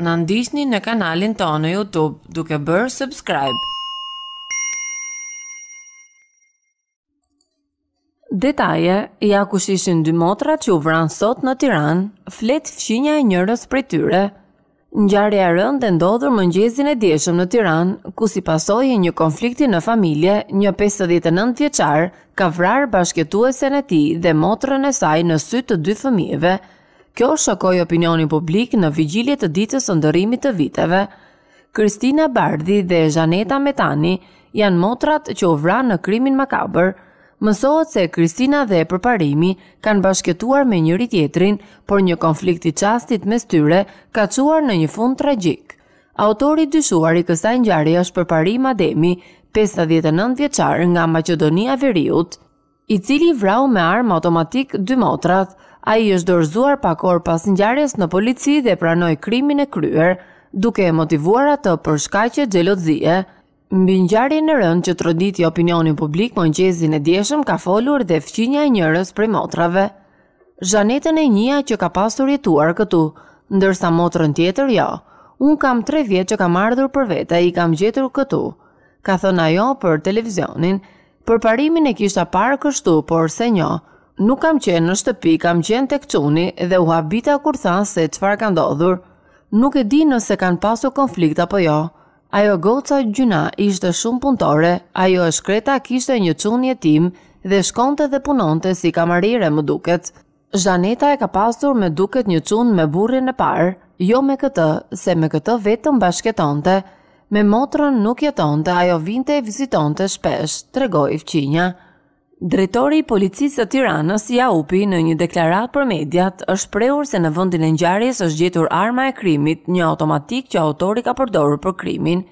Në ndisni në kanalin të në Youtube duke bërë subscribe. Detaje, ja ku shishin dy motra që u vranë sot në Tiran, flet fshinja e njërës për tyre. Njarë e rënd dhe ndodhur më e djeshëm në Tiran, ku si pasoj e një konflikti në familje, një 59 vjeqar ka vrarë bashketuese në ti dhe motrën e saj në sytë të dy fëmijeve, Kjo shokoj opinioni publik në vigjilje të ditës së ndërimit të viteve. Kristina Bardhi dhe Zhaneta Metani janë motrat që u në krimin makabër. Mësohet se Kristina dhe e përparimi kanë bashkëtuar me njëri tjetrin, por një konflikt i qastit mes tyre ka quar në një fund tragjik. Autori dyshuar i kësaj ngjarje është përparim Ademi, 59 vjeçar nga Maqedonia e Veriut, i cili vrau me armë automatik dy motrat, A i është dorëzuar pakor pas njarës në polici dhe pranoj krimin e kryer, duke e motivuar atë për shkajqe gjelotzie. Mbi njarë në rënd që të rëdit i opinionin publik më e djeshëm ka folur dhe fqinja e njërës prej motrave. Zhanetën e njëa që ka pasur jetuar këtu, ndërsa motrën tjetër jo, unë kam tre vjetë që kam ardhur për vete i kam gjetur këtu, ka thënë ajo për televizionin, për parimin e kisha parë kështu, por se njo, nuk kam qenë në shtëpi, kam qenë të çuni dhe u habita kur tha se qëfar ka ndodhur. Nuk e di nëse kanë pasur konflikta apo jo. Ajo goca gjuna ishte shumë punëtore, ajo e shkreta kishte një qunë jetim dhe shkonte dhe punonte si kamarire më duket. Zhaneta e ka pasur me duket një qunë me burrin e parë, jo me këtë, se me këtë vetëm bashketonte, me motrën nuk jetonte, ajo vinte e vizitonte shpesh, tregoj i fqinja. Drejtori i policisë të Tiranës, Jaupi, në një deklarat për mediat, është prehur se në vëndin e njarjes është gjetur arma e krimit, një automatik që autori ka përdorur për krimin,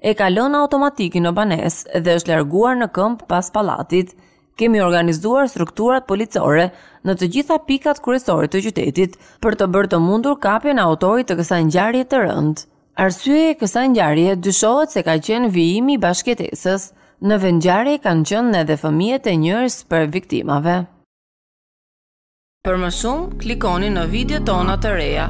e kalon automatikin në banes dhe është larguar në këmp pas palatit, kemi organizuar strukturat policore në të gjitha pikat kryesore të qytetit për të bërë të mundur kapjen e autorit të kësaj ngjarje të rëndë. Arsyeja e kësaj ngjarje dyshohet se ka qenë vijimi i bashkëtesës, në vendjarje kanë qënë edhe fëmijet e njërës për viktimave. Për më shumë, klikoni në video tona të reja.